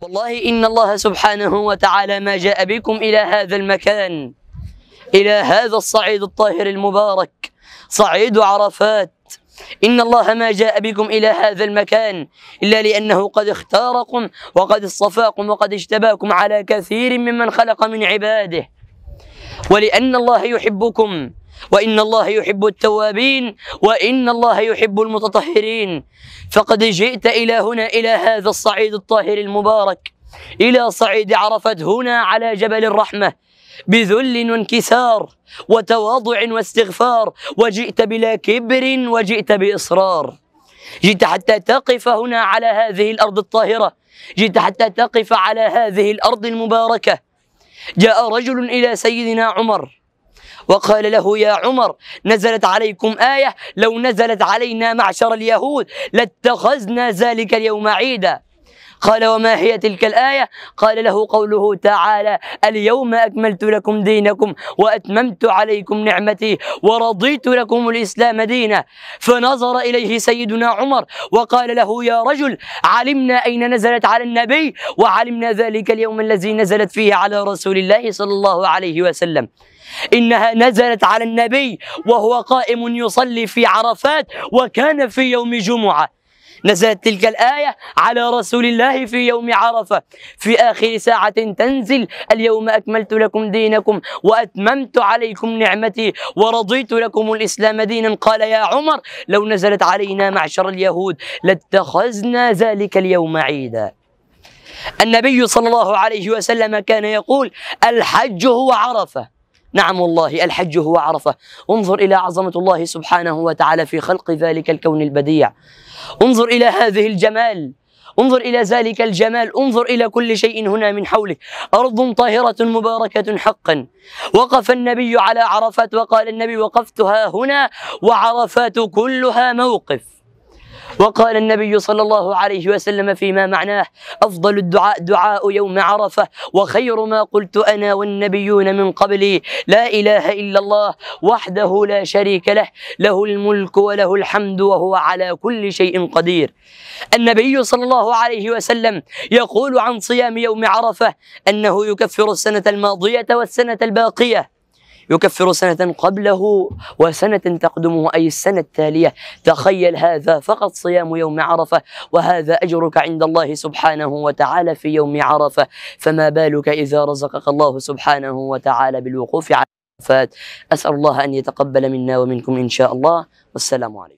والله إن الله سبحانه وتعالى ما جاء بكم إلى هذا المكان إلى هذا الصعيد الطاهر المبارك صعيد عرفات إن الله ما جاء بكم إلى هذا المكان إلا لأنه قد اختاركم وقد اصطفاكم وقد اجتباكم على كثير ممن خلق من عباده ولأن الله يحبكم وإن الله يحب التوابين وإن الله يحب المتطهرين فقد جئت إلى هنا إلى هذا الصعيد الطاهر المبارك إلى صعيد عرفت هنا على جبل الرحمة بذل وانكسار وتواضع واستغفار وجئت بلا كبر وجئت بإصرار جئت حتى تقف هنا على هذه الأرض الطاهرة جئت حتى تقف على هذه الأرض المباركة جاء رجل إلى سيدنا عمر وقال له يا عمر نزلت عليكم آية لو نزلت علينا معشر اليهود لاتخذنا ذلك اليوم عيدا قال وما هي تلك الآية قال له قوله تعالى اليوم أكملت لكم دينكم وأتممت عليكم نعمتي ورضيت لكم الإسلام دينا فنظر إليه سيدنا عمر وقال له يا رجل علمنا أين نزلت على النبي وعلمنا ذلك اليوم الذي نزلت فيه على رسول الله صلى الله عليه وسلم إنها نزلت على النبي وهو قائم يصلي في عرفات وكان في يوم جمعة نزلت تلك الآية على رسول الله في يوم عرفة في آخر ساعة تنزل اليوم أكملت لكم دينكم وأتممت عليكم نعمتي ورضيت لكم الإسلام دينا قال يا عمر لو نزلت علينا معشر اليهود لاتخذنا ذلك اليوم عيدا النبي صلى الله عليه وسلم كان يقول الحج هو عرفه نعم والله الحج هو عرفة انظر إلى عظمة الله سبحانه وتعالى في خلق ذلك الكون البديع انظر إلى هذه الجمال انظر إلى ذلك الجمال انظر إلى كل شيء هنا من حولك أرض طاهرة مباركة حقا وقف النبي على عرفات وقال النبي وقفتها هنا وعرفات كلها موقف وقال النبي صلى الله عليه وسلم فيما معناه أفضل الدعاء دعاء يوم عرفة وخير ما قلت أنا والنبيون من قبلي لا إله إلا الله وحده لا شريك له له الملك وله الحمد وهو على كل شيء قدير النبي صلى الله عليه وسلم يقول عن صيام يوم عرفة أنه يكفر السنة الماضية والسنة الباقية يكفر سنة قبله وسنة تقدمه أي السنة التالية تخيل هذا فقط صيام يوم عرفة وهذا أجرك عند الله سبحانه وتعالى في يوم عرفة فما بالك إذا رزقك الله سبحانه وتعالى بالوقوف على عرفات أسأل الله أن يتقبل منا ومنكم إن شاء الله والسلام عليكم